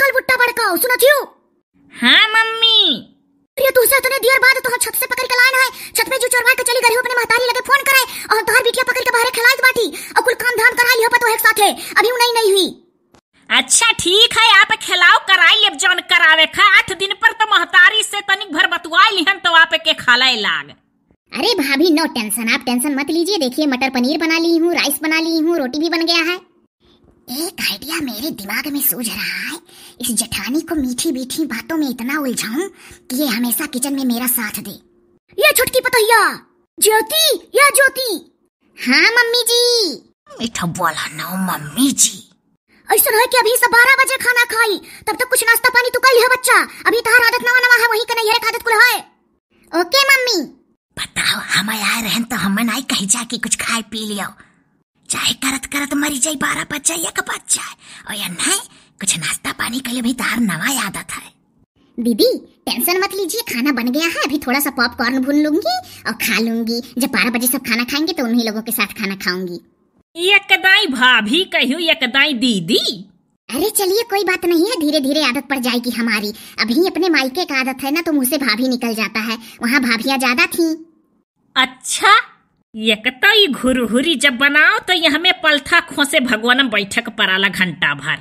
कल बुट्टा बड़काओ सुना थियो हाँ मम्मी ये तुझसे इतने देर बाद तो छत से पकड़ के लान है छत पे जो चोर चोरवा के चली गई हो अपने महतारी लगे फोन कराए और तोहर बिटिया पकड़ के बाहर खिलाई बाटी और कुल काम धाम करा पर तो एक साथ है अभी नहीं नहीं हुई अच्छा ठीक है आप खिलाओ कराई लेब जान करावे खा आठ दिन पर तो महतारी से तनिक भर बतवाई लिहन तो आप के खालाए लाग अरे भाभी नो टेंशन आप टेंशन मत लीजिए देखिए मटर पनीर बना ली हूँ राइस बना ली हूँ रोटी भी बन गया है एक आइडिया मेरे दिमाग में सूझ रहा है इस जठानी को मीठी मीठी बातों में इतना उलझाऊं कि ये हमेशा किचन में मेरा साथ दे ये छुटकी पतैया ज्योति या ज्योति हाँ मम्मी जी मीठा बोला ना मम्मी जी ऐसा है कि अभी सब बारह बजे खाना खाई तब तक तो कुछ नाश्ता पानी तो कर लिया बच्चा अभी तो आदत नवा नवा है वही का नहीं आदत कुल है ओके मम्मी बताओ हम आए रहन तो हम नहीं कही जाके कुछ खाए पी लिया चाय करत करत मरी जाए बारह बच्चा एक बच्चा और या नहीं कुछ नाश्ता पानी के लिए भी तार तो नवा आदत है दीदी टेंशन मत लीजिए खाना बन गया है अभी थोड़ा सा पॉपकॉर्न भून लूंगी और खा लूंगी जब बारह बजे सब खाना खाएंगे तो उन्हीं लोगों के साथ खाना खाऊंगी यकदाई भाभी कहू यकदाई दीदी अरे चलिए कोई बात नहीं है धीरे धीरे आदत पड़ जाएगी हमारी अभी अपने मायके का आदत है ना तो मुझसे भाभी निकल जाता है वहाँ भाभियाँ ज्यादा थी अच्छा एकतई घुरहुरी जब बनाओ तो यह हमें पलथा खोसे भगवान बैठक पराला घंटा भर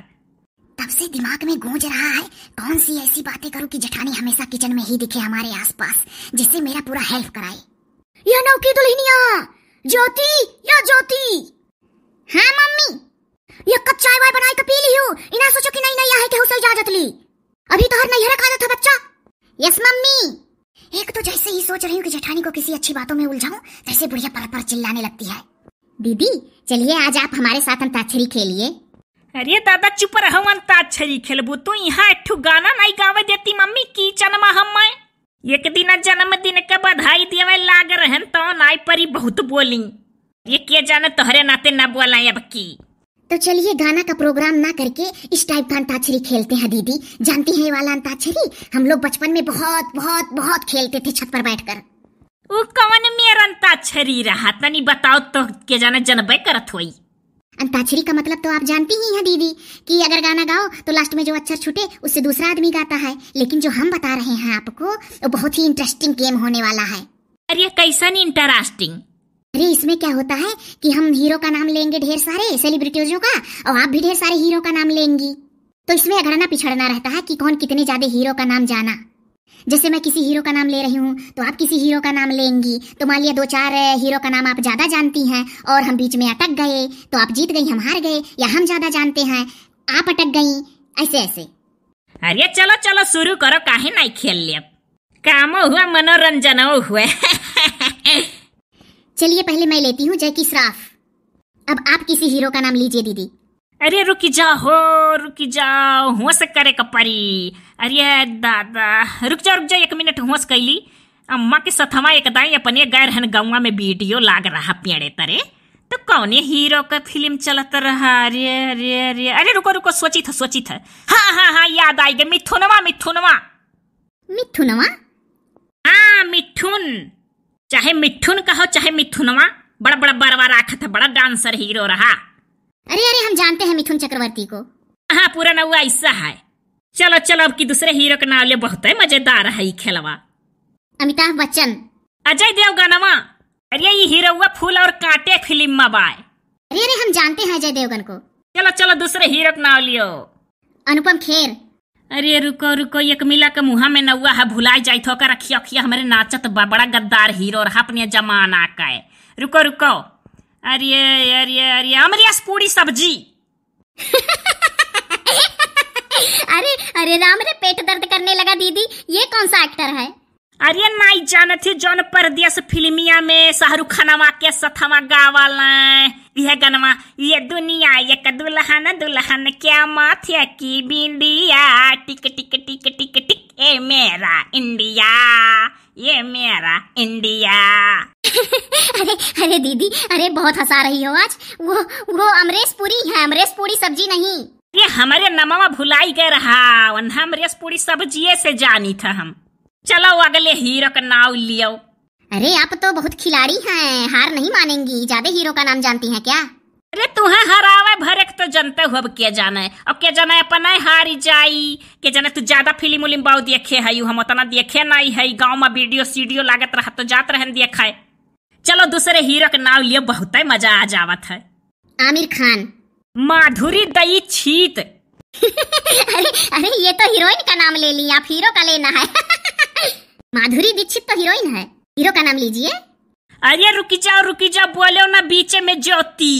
तब से दिमाग में गूंज रहा है कौन सी ऐसी बातें करूं कि जठानी हमेशा किचन में ही दिखे हमारे आसपास जिससे मेरा पूरा हेल्प कराए या नौकी दुल्हनिया ज्योति या ज्योति हाँ मम्मी ये कब चाय वाय बनाई तो पी ली हूँ इना सोचो कि नहीं नहीं आए के हुसल जा जतली अभी तोहर नैहर खा था बच्चा यस मम्मी एक तो जैसे ही सोच रही हूँ कि जेठानी को किसी अच्छी बातों में उलझाऊं तैसे बुढ़िया पर पर चिल्लाने लगती है दीदी चलिए आज आप हमारे साथ अंताक्षरी खेलिए अरे दादा चुप रहो अंताक्षरी खेलबो तू तो यहाँ एक गाना नहीं गावे देती मम्मी की जन्म हम एक दिन जन्मदिन के बधाई देवे लाग रहे तो नाई परी बहुत बोली ये के जाने तोहरे नाते ना बोला अब की तो चलिए गाना का प्रोग्राम ना करके इस टाइप का अंताक्षरी खेलते हैं दीदी जानती हैं ये वाला अंताक्षरी हम लोग बचपन में बहुत बहुत बहुत खेलते थे छत पर बैठकर ओ मेरा अंताक्षरी रहा तनी बताओ तो के जाना जनबे करत होई अंताक्षरी का मतलब तो आप जानती ही हैं दीदी कि अगर गाना गाओ तो लास्ट में जो अक्षर छूटे उससे दूसरा आदमी गाता है लेकिन जो हम बता रहे हैं आपको वो बहुत ही इंटरेस्टिंग गेम होने वाला है अरे कैसा नहीं इंटरेस्टिंग अरे इसमें क्या होता है कि हम हीरो का नाम लेंगे ढेर सारे सेलिब्रिटीजों का और आप भी ढेर सारे हीरो का नाम लेंगी तो इसमें अगड़ना पिछड़ना रहता है कि कौन कितने ज्यादा हीरो का नाम जाना जैसे मैं किसी हीरो का नाम ले रही हूँ तो आप किसी हीरो का नाम लेंगी तो मान लिया दो चार हीरो का नाम आप ज्यादा जानती हैं और हम बीच में अटक गए तो आप जीत गई हम हार गए या हम ज्यादा जानते हैं आप अटक गई ऐसे ऐसे अरे चलो चलो शुरू करो काहे नहीं खेल लिया कामो हुआ मनोरंजनो हुआ चलिए पहले मैं लेती हूँ जैकी श्राफ अब आप किसी हीरो का नाम लीजिए दीदी अरे रुकी जाओ रुकी जाओ हुआ करे कपरी अरे दादा रुक जाओ रुक जाओ एक मिनट होश कैली अम्मा के सथमा एकदाई अपने गैर हन गौवा में वीडियो लाग रहा पेड़े तरे तो कौने हीरो का फिल्म चलत रहा अरे अरे अरे अरे रुको रुको सोची था सोची था हाँ हाँ हाँ याद आई गई मिथुनवा मिथुनवा मिथुनवा हाँ मिथुन चाहे मिठुन कहो चाहे मिथुनवा बड़ा बड़ा बरवा रखा था बड़ा डांसर हीरो रहा अरे अरे हम जानते हैं मिथुन चक्रवर्ती को हाँ पूरा ना हुआ ऐसा है चलो चलो अब की दूसरे हीरो का नाम ले बहुत है मजेदार है खेलवा अमिताभ बच्चन अजय देवगन अरे ये हीरो हुआ फूल और कांटे फिल्म में बाय अरे अरे हम जानते हैं अजय देवगन को चलो चलो दूसरे हीरो का नाम लियो अनुपम खेर अरे रुको रुको एक मिला के मुहा में नौआ है भुलाई जाए थो तो का रखिया खिया हमारे नाचत बड़ा गद्दार हीरो रहा अपने जमाना का है रुको रुको अरे अरे अरे अमरियास पूरी सब्जी अरे अरे राम रे पेट दर्द करने लगा दीदी ये कौन सा एक्टर है अरे नहीं जान थे जौन परदेश फिल्मिया में शाहरुख खानवा के सथवा गावाला यह गनवा ये दुनिया एक दुल्हन दुल्हन क्या माथे की बिंदिया टिक टिक टिक टिक टिक ए मेरा इंडिया ये मेरा इंडिया अरे अरे दीदी अरे बहुत हंसा रही हो आज वो वो अमरेश पुरी है अमरेश पुरी सब्जी नहीं ये हमारे नमावा भुलाई गए रहा अमरेश पुरी सब्जी से जानी था हम चलो अगले हीरो का नाम लियो अरे आप तो बहुत खिलाड़ी हैं हार नहीं मानेंगी ज्यादा हीरो का नाम जानती हैं क्या अरे तुम्हें हरावे भरे तो जनता हो अब क्या जाना है अब क्या जाना है अपन हारी जाई के जाना तू ज्यादा फिल्म उलिम बहुत देखे है हम उतना देखे नहीं है गाँव में वीडियो सीडियो लागत रहा तो जात रहन है चलो दूसरे हीरो का नाम लियो बहुत मजा आ जावत है आमिर खान माधुरी दई छीत अरे अरे ये तो हीरोइन का नाम ले लिया आप हीरो का लेना है माधुरी दीक्षित तो हीरोइन है हीरो का नाम लीजिए अरे रुकी जाओ रुकी जाओ बोले ना बीचे में ज्योति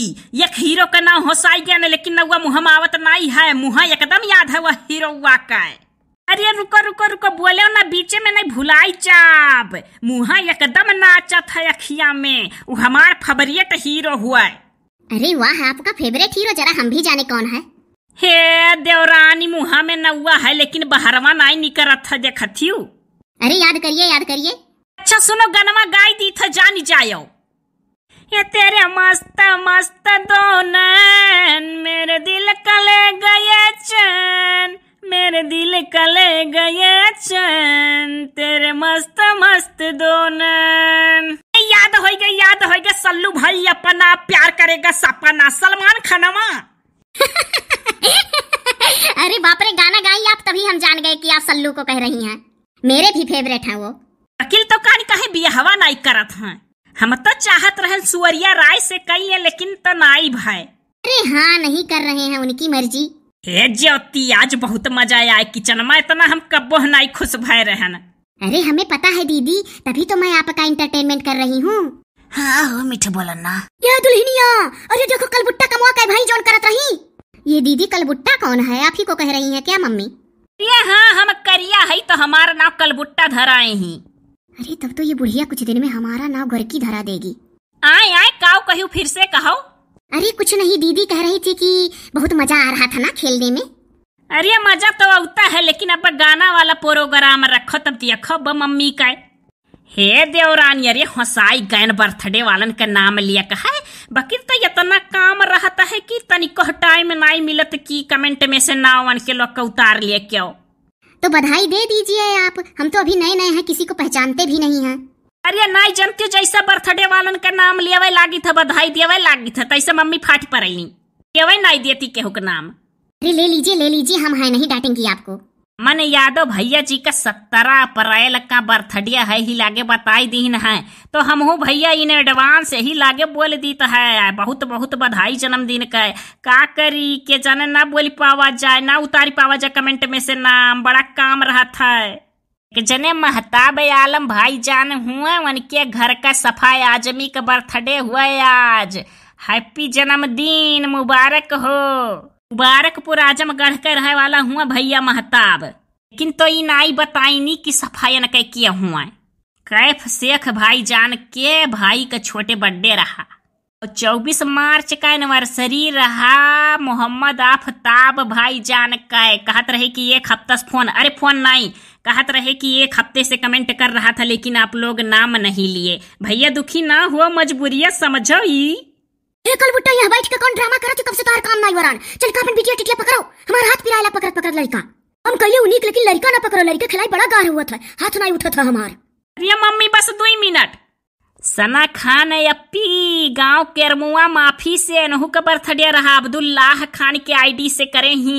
एक हीरो का नाम हो गया ना लेकिन वह मुहम आवत नाई है मुहा एकदम याद है वह हीरो का अरे रुको रुको रुको बोले ना बीचे में नहीं भुलाई जाब मुहा एकदम नाचा था अखिया में वो हमार फेवरेट हीरो हुआ अरे वाह आपका फेवरेट हीरो जरा हम भी जाने कौन है हे देवरानी मुहा में नुआ है लेकिन बहरवा नहीं था देखा थी अरे याद करिए याद करिए अच्छा सुनो गनवा गाई दी था जानी जायो ये तेरे मस्त मस्त दो मेरे दिल कले गए चैन मेरे दिल कले गए चैन तेरे मस्त मस्त दो याद हो गए याद हो गए सल्लू भाई अपना प्यार करेगा सपना सलमान खनवा अरे बाप रे गाना गाई आप तभी हम जान गए कि आप सल्लू को कह रही हैं मेरे भी फेवरेट है वो अकिल तो कान कहे बियाहवा नहीं करत हैं हम तो चाहत रहे सुअरिया राय से कई है लेकिन तो नाई भाई अरे हाँ नहीं कर रहे हैं उनकी मर्जी हे ज्योति आज बहुत मजा आया किचन में इतना हम कब नहीं खुश भय रहे अरे हमें पता है दीदी तभी तो मैं आपका इंटरटेनमेंट कर रही हूँ हाँ हो मीठे बोलन ना दुल्हनिया अरे देखो कलबुट्टा कमवा के भाई जोन करत रही ये दीदी कलबुट्टा कौन है आप ही को कह रही है क्या मम्मी ये हाँ हम करिया है तो हमारा नाव कलबुट्टा धराए ही अरे तब तो ये बुढ़िया कुछ दिन में हमारा नाव घर की धरा देगी आए आए काव कहू फिर से कहो अरे कुछ नहीं दीदी कह रही थी कि बहुत मजा आ रहा था ना खेलने में अरे मजा तो आता है लेकिन अब गाना वाला प्रोग्राम रखो तब देखो मम्मी का हे देवरान अरे हसाई गैन बर्थडे वालन का नाम लिया का है बकीर तो इतना काम रहता है कि तनिको टाइम नहीं मिलत की कमेंट में से वन के लोग का उतार लिए क्यों तो बधाई दे दीजिए आप हम तो अभी नए नए हैं किसी को पहचानते भी नहीं हैं अरे नहीं जानते जैसा बर्थडे वालन का नाम लेवे लागी था बधाई देवे लागी था तैसे मम्मी फाट पर आई देवे नहीं देती केहू का नाम अरे ले लीजिए ले लीजिए हम हाई नहीं डांटेंगी आपको मन यादव भैया जी का सत्तरा अप्रैल का बर्थडे है ही लागे बताई दीन है तो हम हूँ भैया इन एडवांस ही लागे बोल दीत है बहुत बहुत बधाई जन्मदिन का का करी के जन ना बोल पावा जाए ना उतारी पावा जाए कमेंट में से नाम बड़ा काम रहा था जने महताब आलम भाई जान हुए उनके घर का सफाई आजमी का बर्थडे हुआ आज हैप्पी जन्मदिन मुबारक हो मुबारकपुर आजमगढ़ के रहे वाला हुआ भैया महताब लेकिन तो नाई बताईनी की सफाई न किया हुआ कैफ शेख भाई जान के भाई का छोटे बर्थडे रहा और चौबीस मार्च का एनिवर्सरी रहा मोहम्मद आफताब भाई जान का कहत रहे कि एक हफ्ता फोन अरे फोन नहीं कहत रहे कि एक हफ्ते से कमेंट कर रहा था लेकिन आप लोग नाम नहीं लिए भैया दुखी ना हुआ मजबूरियत समझो ही हे कलबुट्टा यहां बैठ के कौन ड्रामा करत कब से तार तो काम नहीं वरान चल का अपन बिटिया टिटिया पकड़ो हमार हाथ पिराला पकड़ पकड़ लड़का हम कहिए उनीक लेकिन लड़का ना पकड़ो लड़का खिलाई बड़ा गार हुआ था हाथ नहीं उठत था हमार अरे मम्मी बस 2 मिनट सना खान अप्पी गांव केरमुआ माफी से अनहु का बर्थडे रहा अब्दुल्लाह खान के आईडी से करें ही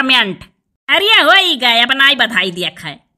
कमेंट अरे हो गए अब नाई बधाई दिया खाए